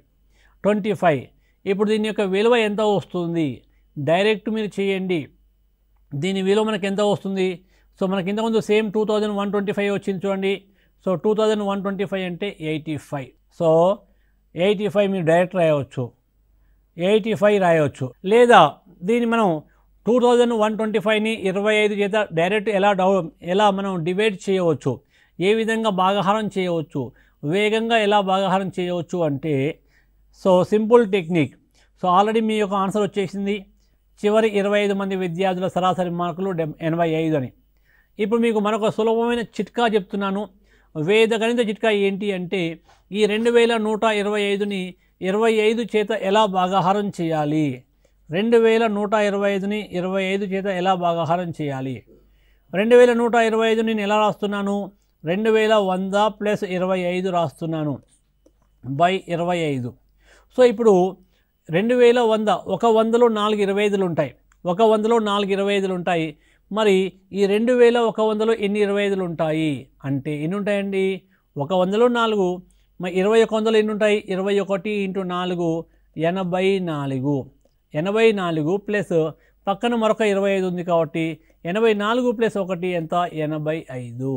[SPEAKER 1] twenty five ఇప్పుడు దీని యొక్క విలువ ఎంత వస్తుంది డైరెక్ట్ మీరు చేయండి దీని విలువ మనకి ఎంత వస్తుంది సో మనకి ఇంతకుముందు same two thousand one twenty five వచ్చింది చూడండి so two thousand one twenty five అంటే eighty five so eighty five మీరు డైరెక్ట్ రాయవచ్చు ఎయిటీ ఫైవ్ రాయవచ్చు లేదా దీన్ని మనం టూ థౌజండ్ వన్ ట్వంటీ ఫైవ్ని ఇరవై ఐదు చేత డైరెక్ట్ ఎలా డౌ ఎలా మనం డివైడ్ చేయవచ్చు ఏ విధంగా భాగహారం చేయవచ్చు వేగంగా ఎలా భాగహారం చేయవచ్చు అంటే so simple technique so already మీ యొక్క ఆన్సర్ వచ్చేసింది చివరి ఇరవై ఐదు మంది విద్యార్థుల సరాసరి మార్కులు ఎనభై ఐదు అని ఇప్పుడు మీకు మరొక సులభమైన చిట్కా చెప్తున్నాను వేద గణిత చిట్కా ఏంటి అంటే ఈ రెండు వేల నూట ఇరవై ఐదుని ఇరవై ఐదు చేత ఎలా భాగాహారం చేయాలి రెండు వేల నూట ఇరవై ఐదుని ఇరవై ఐదు చేత ఎలా భాగాహారం చేయాలి రెండు వేల నూట ఇరవై ఐదు నేను ఎలా రాస్తున్నాను రెండు వేల వంద ప్లస్ ఇరవై ఐదు రాస్తున్నాను బై ఇరవై ఐదు సో ఇప్పుడు రెండు వేల వంద ఒక వందలో నాలుగు ఇరవై ఐదులు ఉంటాయి ఒక వందలో నాలుగు ఇరవై ఐదులు ఉంటాయి మరి ఈ రెండు వేల ఒక వందలో ఎన్ని ఇరవై ఐదులు ఉంటాయి అంటే ఎన్ని ఉంటాయండి ఒక వందలో నాలుగు మరి ఇరవై ఒక వందలు ఎన్ని ఉంటాయి ఇరవై ఒకటి ఇంటూ నాలుగు ఎనభై నాలుగు ఎనభై నాలుగు ప్లస్ పక్కన మరొక ఇరవై ఐదు ఉంది కాబట్టి ఎనభై నాలుగు ప్లస్ ఒకటి ఎంత ఎనభై ఐదు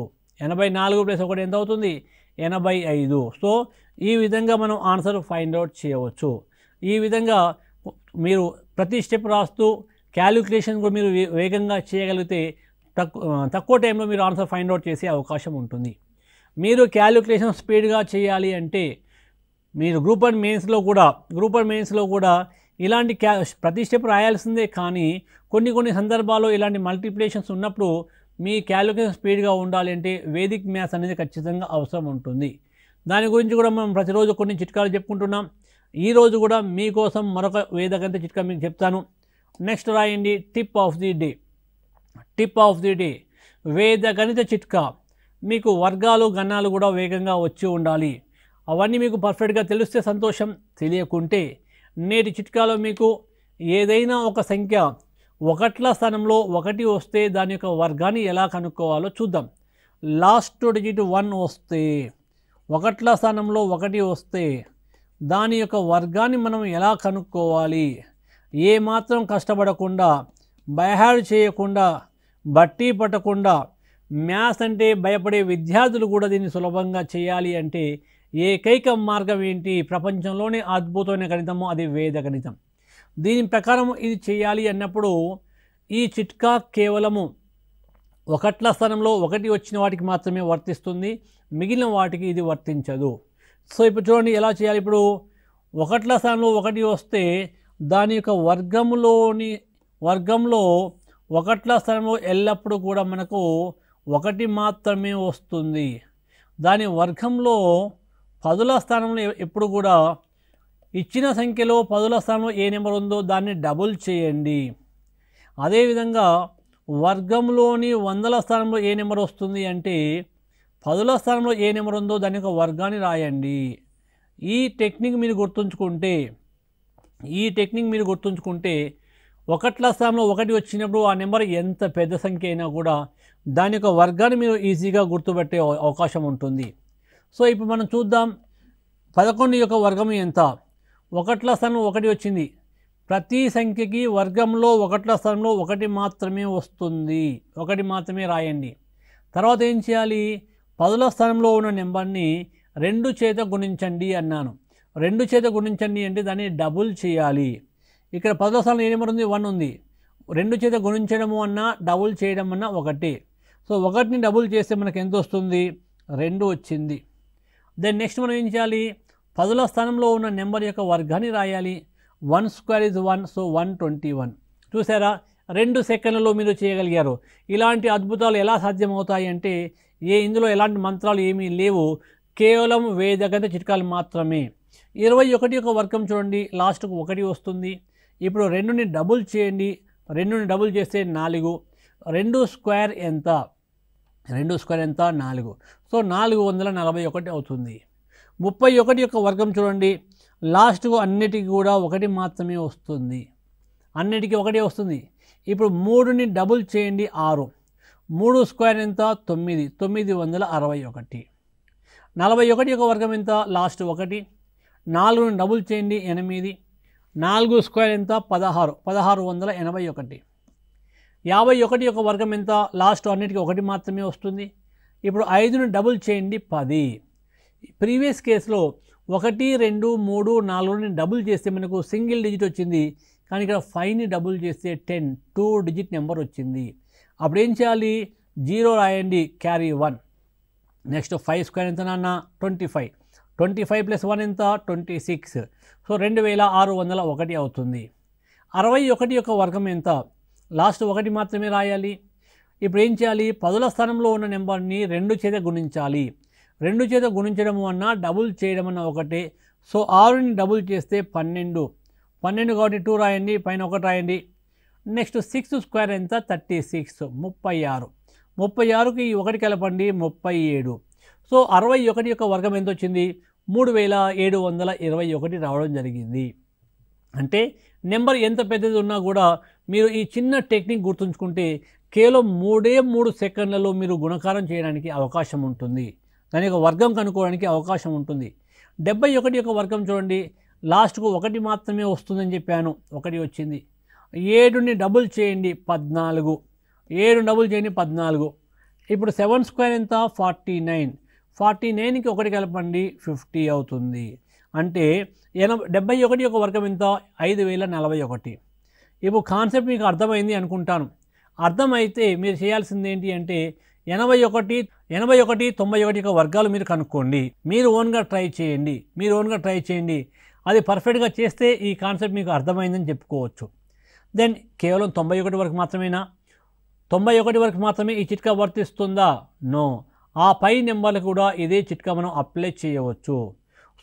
[SPEAKER 1] ఎనభై నాలుగు ప్లస్ ఒకటి ఎంత అవుతుంది ఎనభై ఐదు సో ఈ విధంగా మనం ఆన్సర్ ఫైండ్ అవుట్ చేయవచ్చు ఈ విధంగా మీరు ప్రతి స్టెప్ రాస్తూ క్యాలిక్యులేషన్ కూడా మీరు వేగంగా చేయగలిగితే తక్కువ తక్కువ టైంలో మీరు ఆన్సర్ ఫైండ్ అవుట్ చేసే అవకాశం ఉంటుంది మీరు క్యాలిక్యులేషన్ స్పీడ్గా చేయాలి అంటే మీరు గ్రూప్ అండ్ మెయిన్స్లో కూడా గ్రూప్ అండ్ మెయిన్స్లో కూడా ఇలాంటి క్యా ప్రతి స్టెప్ రాయాల్సిందే కానీ కొన్ని కొన్ని సందర్భాల్లో ఇలాంటి మల్టీప్లేషన్స్ ఉన్నప్పుడు మీ క్యాలిక్యులేషన్ స్పీడ్గా ఉండాలి అంటే వేదిక్ మ్యాథ్స్ అనేది ఖచ్చితంగా అవసరం ఉంటుంది దాని గురించి కూడా మనం ప్రతిరోజు కొన్ని చిట్కాలు చెప్పుకుంటున్నాం ఈరోజు కూడా మీకోసం మరొక వేదకంత చిట్కా మీకు చెప్తాను నెక్స్ట్ రాయండి tip of the day tip of the day వేద గణిత చిట్కా మీకు వర్గాలు గణాలు కూడా వేగంగా వచ్చి ఉండాలి అవన్నీ మీకు పర్ఫెక్ట్గా తెలిస్తే సంతోషం తెలియకుంటే నేటి చిట్కాలో మీకు ఏదైనా ఒక సంఖ్య ఒకట్ల స్థానంలో ఒకటి వస్తే దాని యొక్క వర్గాన్ని ఎలా కనుక్కోవాలో చూద్దాం లాస్ట్ డిజిట్ వన్ వస్తే ఒకట్ల స్థానంలో ఒకటి వస్తే దాని యొక్క వర్గాన్ని మనం ఎలా కనుక్కోవాలి ఏ మాత్రం కష్టపడకుండా బయహాడు చేయకుండా బట్టి పట్టకుండా మ్యాథ్స్ అంటే భయపడే విద్యార్థులు కూడా దీన్ని సులభంగా చేయాలి అంటే ఏకైక మార్గం ఏంటి ప్రపంచంలోనే అద్భుతమైన గణితము అది వేద గణితం దీని ప్రకారం ఇది చేయాలి అన్నప్పుడు ఈ చిట్కా కేవలము ఒకట్ల స్థానంలో ఒకటి వచ్చిన వాటికి మాత్రమే వర్తిస్తుంది మిగిలిన వాటికి ఇది వర్తించదు సో ఇప్పుడు చూడండి ఎలా చేయాలి ఇప్పుడు ఒకట్ల స్థానంలో ఒకటి వస్తే దాని యొక్క వర్గంలోని వర్గంలో ఒకట్ల స్థానంలో ఎల్లప్పుడూ కూడా మనకు ఒకటి మాత్రమే వస్తుంది దాని వర్గంలో పదుల స్థానంలో ఎప్పుడు కూడా ఇచ్చిన సంఖ్యలో పదుల స్థానంలో ఏ నెంబర్ ఉందో దాన్ని డబుల్ చేయండి అదేవిధంగా వర్గంలోని వందల స్థానంలో ఏ నెంబర్ వస్తుంది అంటే పదుల స్థానంలో ఏ నెంబర్ ఉందో దాని యొక్క వర్గాన్ని రాయండి ఈ టెక్నిక్ మీరు గుర్తుంచుకుంటే ఈ టెక్నిక్ మీరు గుర్తుంచుకుంటే ఒకట్ల స్థానంలో ఒకటి వచ్చినప్పుడు ఆ నెంబర్ ఎంత పెద్ద సంఖ్య అయినా కూడా దాని యొక్క వర్గాన్ని మీరు ఈజీగా గుర్తుపెట్టే అవకాశం ఉంటుంది సో ఇప్పుడు మనం చూద్దాం పదకొండు యొక్క వర్గం ఎంత ఒకట్ల స్థానం ఒకటి వచ్చింది ప్రతి సంఖ్యకి వర్గంలో ఒకట్ల స్థానంలో ఒకటి మాత్రమే వస్తుంది ఒకటి మాత్రమే రాయండి తర్వాత ఏం చేయాలి పదవ స్థానంలో ఉన్న నెంబర్ని రెండు చేత గుణించండి అన్నాను రెండు చేత గుణించండి అంటే దాన్ని డబుల్ చేయాలి ఇక్కడ పదవ స్థానం ఏ నెంబర్ ఉంది వన్ ఉంది రెండు చేత గుణించడము అన్నా డబుల్ చేయడం అన్నా ఒకటి సో ఒకటిని డబుల్ చేస్తే మనకు ఎంత వస్తుంది రెండు వచ్చింది దెన్ నెక్స్ట్ మనం ఏం చేయాలి పదుల స్థానంలో ఉన్న నెంబర్ యొక్క వర్గాన్ని రాయాలి one square is one so one twenty one చూసారా రెండు సెకండ్లలో మీరు చేయగలిగారు ఇలాంటి అద్భుతాలు ఎలా సాధ్యమవుతాయి అంటే ఏ ఇందులో ఎలాంటి మంత్రాలు ఏమీ లేవు కేవలం వేద చిట్కాలు మాత్రమే ఇరవై ఒకటి యొక్క వర్గం చూడండి లాస్ట్కు ఒకటి వస్తుంది ఇప్పుడు రెండుని డబుల్ చేయండి రెండుని డబుల్ చేస్తే నాలుగు రెండు స్క్వేర్ ఎంత రెండు స్క్వేర్ ఎంత నాలుగు సో నాలుగు వందల నలభై ఒకటి అవుతుంది ముప్పై ఒకటి యొక్క వర్గం చూడండి లాస్ట్కు అన్నిటికీ కూడా ఒకటి మాత్రమే వస్తుంది అన్నిటికీ ఒకటే వస్తుంది ఇప్పుడు మూడుని డబుల్ చేయండి ఆరు మూడు స్క్వేర్ ఎంత తొమ్మిది తొమ్మిది వందల అరవై ఒకటి నలభై ఒకటి యొక్క వర్గం ఎంత లాస్ట్ ఒకటి నాలుగుని డబుల్ చేయండి ఎనిమిది నాలుగు స్క్వేర్ ఎంత పదహారు పదహారు వందల ఎనభై ఒకటి యాభై ఒకటి యొక్క వర్గం ఎంత లాస్ట్ అన్నిటికీ ఒకటి మాత్రమే వస్తుంది ఇప్పుడు ఐదును డబుల్ చేయండి పది ప్రీవియస్ కేసులో ఒకటి రెండు మూడు నాలుగుని డబుల్ చేస్తే మనకు సింగిల్ డిజిట్ వచ్చింది కానీ ఇక్కడ ఫైవ్ని డబుల్ చేస్తే టెన్ టూ డిజిట్ నెంబర్ వచ్చింది అప్పుడు ఏం చేయాలి జీరో రాయండి carry one next five square ఎంత నాన్న twenty five twenty five plus one ఎంత ట్వంటీ సిక్స్ సో రెండు వేల ఆరు వందల ఒకటి అవుతుంది అరవై ఒకటి యొక్క వర్గం ఎంత లాస్ట్ ఒకటి మాత్రమే రాయాలి ఇప్పుడు ఏం చేయాలి పదుల స్థానంలో ఉన్న నెంబర్ని రెండు చేత గుణించాలి రెండు చేత గుణించడం అన్న డబుల్ చేయడం అన్న ఒకటే సో ఆరుని డబుల్ చేస్తే పన్నెండు పన్నెండు కాబట్టి టూ రాయండి పైన ఒకటి రాయండి నెక్స్ట్ సిక్స్ స్క్వేర్ ఎంత థర్టీ సిక్స్ ముప్పై ఆరు ముప్పై ఆరుకి ఒకటి కలపండి ముప్పై ఏడు సో అరవై ఒకటి యొక్క వర్గం ఎంత వచ్చింది మూడు వేల ఏడు వందల ఇరవై ఒకటి రావడం జరిగింది అంటే నెంబర్ ఎంత పెద్దది ఉన్నా కూడా మీరు ఈ చిన్న టెక్నిక్ గుర్తుంచుకుంటే కేవలం మూడే మూడు సెకండ్లలో మీరు గుణకారం చేయడానికి అవకాశం ఉంటుంది దాని యొక్క వర్గం కనుక్కోవడానికి అవకాశం ఉంటుంది డెబ్బై ఒకటి యొక్క వర్గం చూడండి లాస్ట్కు ఒకటి మాత్రమే వస్తుందని చెప్పాను ఒకటి వచ్చింది ఏడుని డబుల్ చేయండి పద్నాలుగు ఏడు డబుల్ చేయండి పద్నాలుగు ఇప్పుడు సెవెన్ స్క్వేర్ ఎంత ఫార్టీ నైన్ ఫార్టీ నైన్కి ఒకటి కలపండి ఫిఫ్టీ అవుతుంది అంటే ఎనభై డెబ్బై ఒకటి యొక్క వర్గం ఎంత ఐదు వేల నలభై ఒకటి ఇప్పుడు కాన్సెప్ట్ మీకు అర్థమైంది అనుకుంటాను అర్థమైతే మీరు చేయాల్సింది ఏంటి అంటే ఎనభై ఒకటి ఎనభై ఒకటి తొంభై ఒకటి యొక్క వర్గాలు మీరు కనుక్కోండి మీరు ఓన్గా ట్రై చేయండి మీరు ఓన్గా ట్రై చేయండి అది పర్ఫెక్ట్గా చేస్తే ఈ కాన్సెప్ట్ మీకు అర్థమైందని చెప్పుకోవచ్చు దెన్ కేవలం తొంభై ఒకటి వరకు మాత్రమేనా తొంభై ఒకటి వరకు మాత్రమే ఈ చిట్కా వర్తిస్తుందా నో ఆ పై నెంబర్లు కూడా ఇదే చిట్కా మనం అప్లై చేయవచ్చు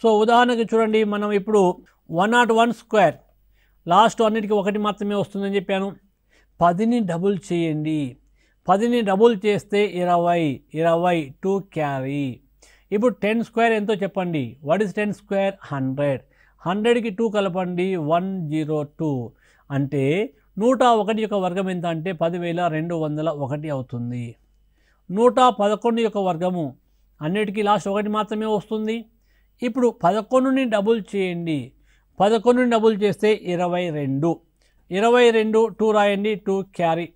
[SPEAKER 1] సో ఉదాహరణకి చూడండి మనం ఇప్పుడు one nought one square last అన్నిటికీ ఒకటి మాత్రమే వస్తుందని చెప్పాను పదిని డబుల్ చేయండి పదిని డబుల్ చేస్తే ఇరవై ఇరవై టూ క్యారీ ఇప్పుడు టెన్ స్క్వేర్ ఎంతో చెప్పండి what is ten square hundred హండ్రెడ్కి టూ కలపండి వన్ జీరో టూ అంటే నూట ఒకటి యొక్క వర్గం ఎంత అంటే పదివేల రెండు వందల ఒకటి అవుతుంది నూట పదకొండు యొక్క వర్గము అన్నిటికీ లాస్ట్ ఒకటి మాత్రమే వస్తుంది ఇప్పుడు పదకొండుని డబుల్ చేయండి పదకొండుని డబుల్ చేస్తే ఇరవై రెండు ఇరవై రెండు టూ రాయండి two carry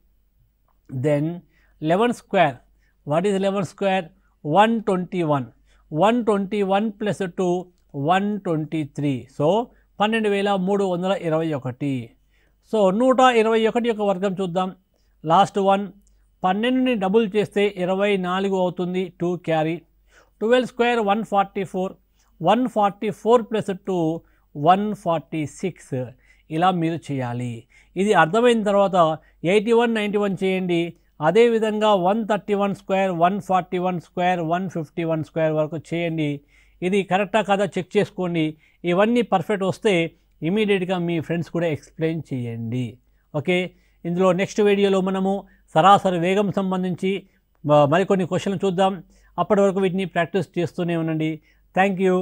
[SPEAKER 1] then eleven square what is eleven square one twenty one one twenty one plus two one twenty three so పన్నెండు వేల మూడు వందల ఇరవై ఒకటి సో నూట ఇరవై ఒకటి యొక్క వర్గం చూద్దాం లాస్ట్ వన్ పన్నెండుని డబుల్ చేస్తే ఇరవై నాలుగు అవుతుంది two carry twelve square one forty four one forty four plus two one forty six ఇలా మీరు చేయాలి ఇది అర్థమైన తర్వాత ఎయిటీ వన్ నైంటీ వన్ చేయండి అదేవిధంగా one thirty one square one forty one square one fifty one square వరకు చేయండి ఇది కరెక్టా కాదా చెక్ చేసుకోండి ఇవన్నీ పర్ఫెక్ట్ వస్తే ఇమీడియట్గా మీ ఫ్రెండ్స్ కూడా ఎక్స్ప్లెయిన్ చేయండి ఓకే ఇందులో నెక్స్ట్ వీడియోలో మనము సరాసరి వేగం సంబంధించి మరికొన్ని క్వశ్చన్లు చూద్దాం అప్పటి వరకు వీటిని ప్రాక్టీస్ చేస్తూనే ఉండండి థ్యాంక్ యూ